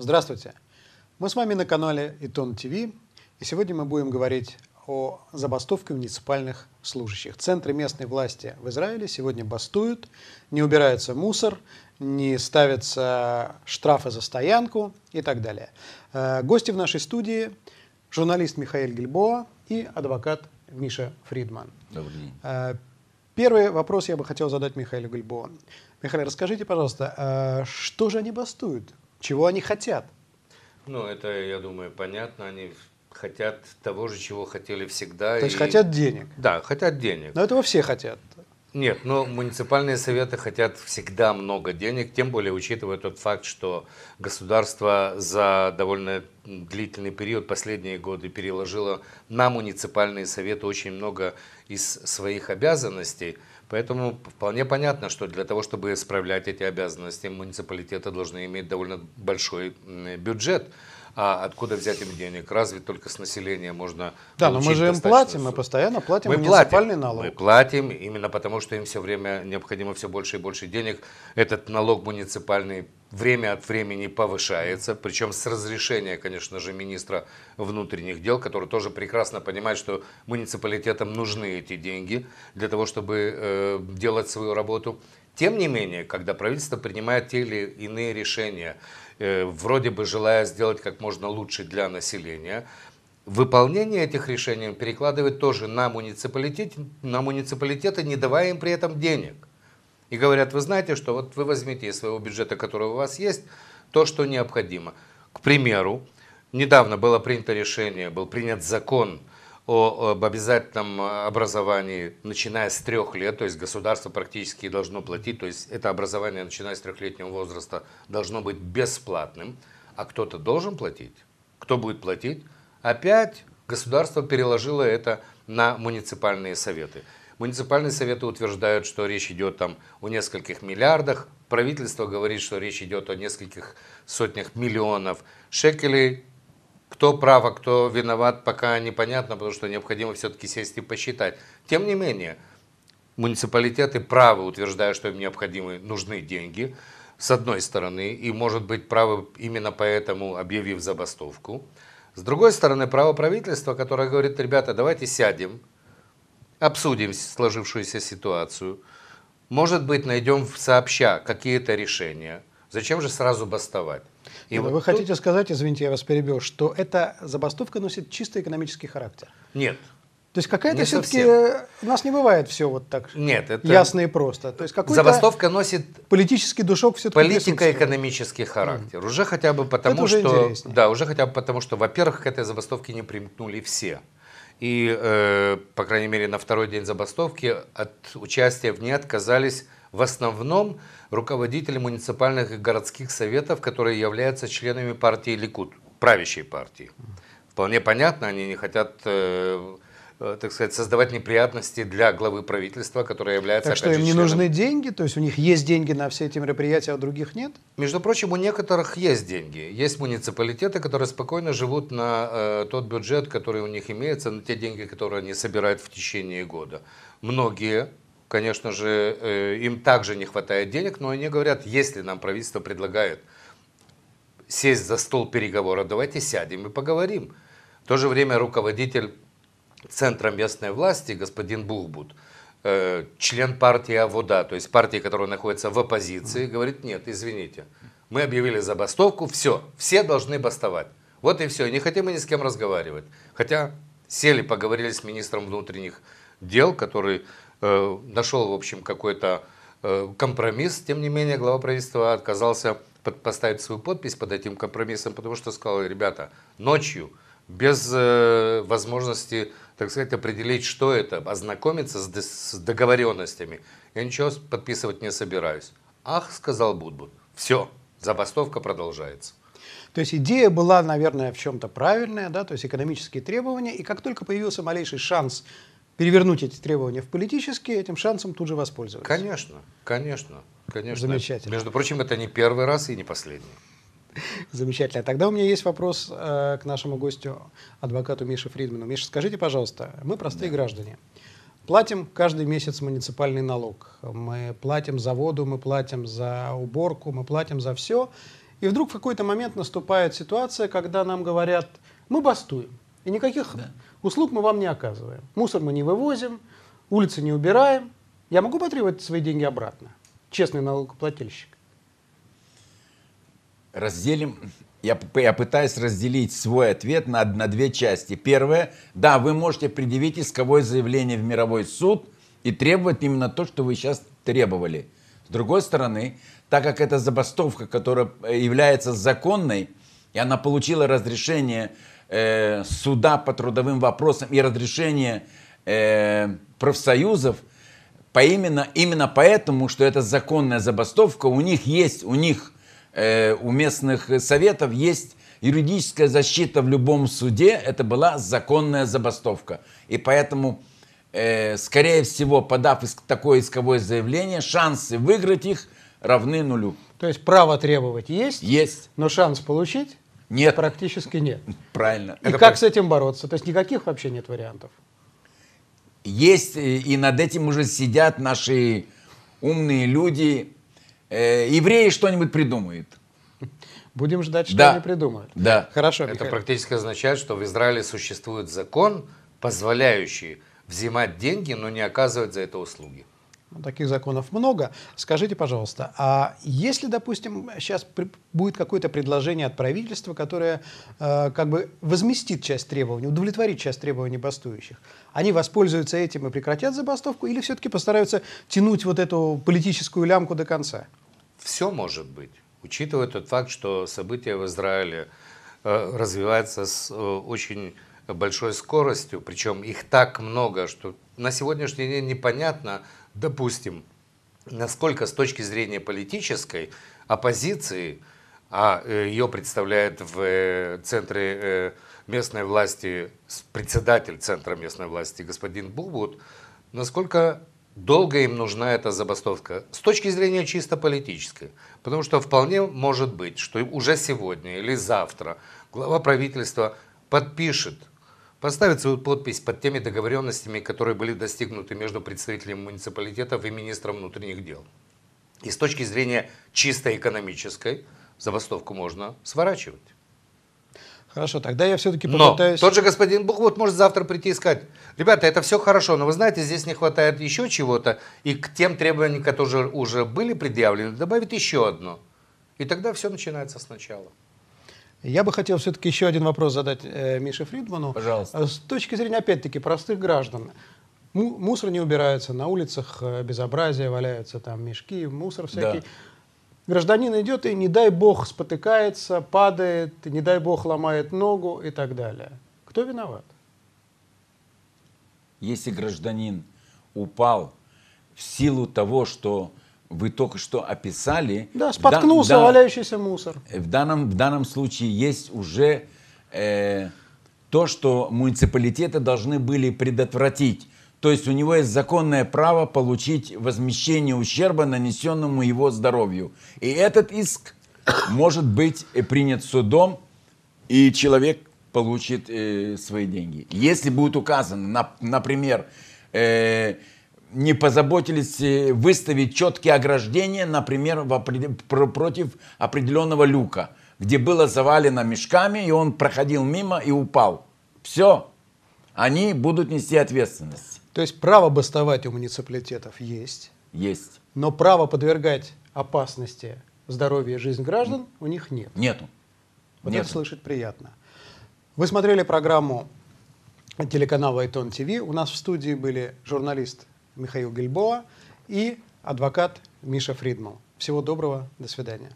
Здравствуйте! Мы с вами на канале Итон ТВ, и сегодня мы будем говорить о забастовке муниципальных служащих. Центры местной власти в Израиле сегодня бастуют, не убирается мусор, не ставятся штрафы за стоянку и так далее. Э, гости в нашей студии – журналист Михаил Гильбоа и адвокат Миша Фридман. Добрый день. Э, первый вопрос я бы хотел задать Михаилу Гильбоа. Михаил, расскажите, пожалуйста, э, что же они бастуют? Чего они хотят? Ну, это, я думаю, понятно. Они хотят того же, чего хотели всегда. То есть хотят денег? Да, хотят денег. Но этого все хотят. Нет, но муниципальные советы хотят всегда много денег, тем более учитывая тот факт, что государство за довольно длительный период, последние годы, переложило на муниципальные советы очень много из своих обязанностей. Поэтому вполне понятно, что для того, чтобы исправлять эти обязанности, муниципалитеты должны иметь довольно большой бюджет. А откуда взять им денег? Разве только с населения можно Да, но мы же им платим, мы постоянно платим мы муниципальный платим, налог. Мы платим именно потому, что им все время необходимо все больше и больше денег. Этот налог муниципальный время от времени повышается, причем с разрешения, конечно же, министра внутренних дел, который тоже прекрасно понимает, что муниципалитетам нужны эти деньги для того, чтобы э, делать свою работу. Тем не менее, когда правительство принимает те или иные решения, э, вроде бы желая сделать как можно лучше для населения, выполнение этих решений перекладывает тоже на муниципалитет, на муниципалитеты, не давая им при этом денег. И говорят, вы знаете, что вот вы возьмите из своего бюджета, который у вас есть, то, что необходимо. К примеру, недавно было принято решение, был принят закон о, об обязательном образовании, начиная с трех лет, то есть государство практически должно платить, то есть это образование, начиная с трехлетнего возраста, должно быть бесплатным, а кто-то должен платить. Кто будет платить? Опять государство переложило это на муниципальные советы. Муниципальные советы утверждают, что речь идет там о нескольких миллиардах. Правительство говорит, что речь идет о нескольких сотнях миллионов шекелей. Кто прав, а кто виноват, пока непонятно, потому что необходимо все-таки сесть и посчитать. Тем не менее, муниципалитеты правы, утверждая, что им необходимы, нужны деньги, с одной стороны, и, может быть, правы именно поэтому, объявив забастовку. С другой стороны, право правительства, которое говорит, ребята, давайте сядем, обсудим сложившуюся ситуацию. Может быть, найдем в сообща какие-то решения. Зачем же сразу бастовать? И Нет, вот вы тут... хотите сказать, извините, я вас перебил, что эта забастовка носит чисто экономический характер? Нет. То есть какая-то все-таки... У нас не бывает все вот так Нет, это... ясно и просто. То есть какую-то Забастовка носит... Политический душок все-таки Политико-экономический характер. Mm. Уже хотя бы потому, это уже что... Интереснее. Да, уже хотя бы потому, что, во-первых, к этой забастовке не примкнули все. И, э, по крайней мере, на второй день забастовки от участия в ней отказались в основном руководители муниципальных и городских советов, которые являются членами партии Ликут, правящей партии. Вполне понятно, они не хотят э, Э, так сказать, создавать неприятности для главы правительства, которое является... Так что им не членом. нужны деньги? То есть у них есть деньги на все эти мероприятия, а у других нет? Между прочим, у некоторых есть деньги. Есть муниципалитеты, которые спокойно живут на э, тот бюджет, который у них имеется, на те деньги, которые они собирают в течение года. Многие конечно же, э, им также не хватает денег, но они говорят, если нам правительство предлагает сесть за стол переговора, давайте сядем и поговорим. В то же время руководитель центра местной власти господин Булбут, э, член партии Авода, то есть партии, которая находится в оппозиции, говорит, нет, извините, мы объявили забастовку, все, все должны бастовать. Вот и все, не хотим мы ни с кем разговаривать. Хотя сели, поговорили с министром внутренних дел, который э, нашел, в общем, какой-то э, компромисс. Тем не менее, глава правительства отказался поставить свою подпись под этим компромиссом, потому что сказал, ребята, ночью без э, возможности, так сказать, определить, что это, ознакомиться с, с договоренностями. Я ничего подписывать не собираюсь. Ах, сказал Будбуд, все, забастовка продолжается. То есть идея была, наверное, в чем-то правильная, да, то есть экономические требования, и как только появился малейший шанс перевернуть эти требования в политические, этим шансом тут же воспользоваться. Конечно, конечно, конечно. Замечательно. Между прочим, это не первый раз и не последний. Замечательно. Тогда у меня есть вопрос э, к нашему гостю, адвокату Мише Фридману. Миша, скажите, пожалуйста, мы простые да. граждане. Платим каждый месяц муниципальный налог. Мы платим за воду, мы платим за уборку, мы платим за все. И вдруг в какой-то момент наступает ситуация, когда нам говорят, мы бастуем, и никаких да. услуг мы вам не оказываем. Мусор мы не вывозим, улицы не убираем. Я могу потребовать свои деньги обратно? Честный налогоплательщик разделим, я, я пытаюсь разделить свой ответ на, на две части. Первое, да, вы можете предъявить исковое заявление в мировой суд и требовать именно то, что вы сейчас требовали. С другой стороны, так как это забастовка, которая э, является законной, и она получила разрешение э, суда по трудовым вопросам и разрешение э, профсоюзов, по именно, именно поэтому, что это законная забастовка, у них есть, у них Э, у местных советов есть юридическая защита в любом суде. Это была законная забастовка. И поэтому, э, скорее всего, подав такое исковое заявление, шансы выиграть их равны нулю. То есть право требовать есть? Есть. Но шанс получить? Нет. Практически нет. Правильно. И Это как практи... с этим бороться? То есть никаких вообще нет вариантов? Есть, и над этим уже сидят наши умные люди, э, евреи что-нибудь придумают. Будем ждать, что да. они придумают. Да. Хорошо. Это Михаил. практически означает, что в Израиле существует закон, позволяющий взимать деньги, но не оказывать за это услуги. Ну, таких законов много. Скажите, пожалуйста, а если, допустим, сейчас будет какое-то предложение от правительства, которое э, как бы возместит часть требований, удовлетворит часть требований бастующих, они воспользуются этим и прекратят забастовку, или все-таки постараются тянуть вот эту политическую лямку до конца? Все может быть, учитывая тот факт, что события в Израиле э, развиваются с э, очень большой скоростью, причем их так много, что на сегодняшний день непонятно, Допустим, насколько с точки зрения политической оппозиции, а э, ее представляет в э, центре э, местной власти председатель центра местной власти господин Булбут, насколько долго им нужна эта забастовка с точки зрения чисто политической. Потому что вполне может быть, что уже сегодня или завтра глава правительства подпишет поставит свою подпись под теми договоренностями, которые были достигнуты между представителями муниципалитетов и министром внутренних дел. И с точки зрения чисто экономической, забастовку можно сворачивать. Хорошо, тогда я все-таки попытаюсь... Но тот же господин Бухвот может завтра прийти и сказать, ребята, это все хорошо, но вы знаете, здесь не хватает еще чего-то, и к тем требованиям, которые уже были предъявлены, добавит еще одно. И тогда все начинается сначала. Я бы хотел все-таки еще один вопрос задать э, Мише Фридману. Пожалуйста. Э, с точки зрения, опять-таки, простых граждан. Мусор не убирается, на улицах э, безобразие валяются, там мешки, мусор всякий. Да. Гражданин идет и, не дай бог, спотыкается, падает, не дай бог, ломает ногу и так далее. Кто виноват? Если гражданин упал в силу того, что вы только что описали. Да, споткнулся да, валяющийся мусор. В данном, в данном случае есть уже э, то, что муниципалитеты должны были предотвратить. То есть у него есть законное право получить возмещение ущерба, нанесенному его здоровью. И этот иск может быть э, принят судом, и человек получит э, свои деньги. Если будет указано, на, например, э, не позаботились э, выставить четкие ограждения, например, против определенного люка, где было завалено мешками, и он проходил мимо и упал. Все. Они будут нести ответственность. То есть право бастовать у муниципалитетов есть. Есть. Но право подвергать опасности здоровье и жизнь граждан у них нет. Нету. Вот Нету. это слышать приятно. Вы смотрели программу телеканала «Итон ТВ». У нас в студии были журналист Михаил Гельбоа и адвокат Миша Фридман. Всего доброго, до свидания.